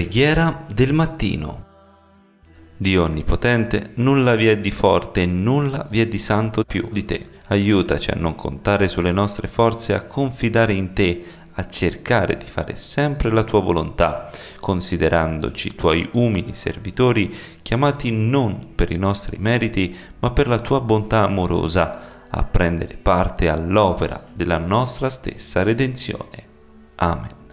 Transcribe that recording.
Preghiera del mattino. Dio Onnipotente, nulla vi è di forte e nulla vi è di santo più di te. Aiutaci a non contare sulle nostre forze, a confidare in te, a cercare di fare sempre la tua volontà, considerandoci tuoi umili servitori, chiamati non per i nostri meriti, ma per la tua bontà amorosa, a prendere parte all'opera della nostra stessa redenzione. Amen.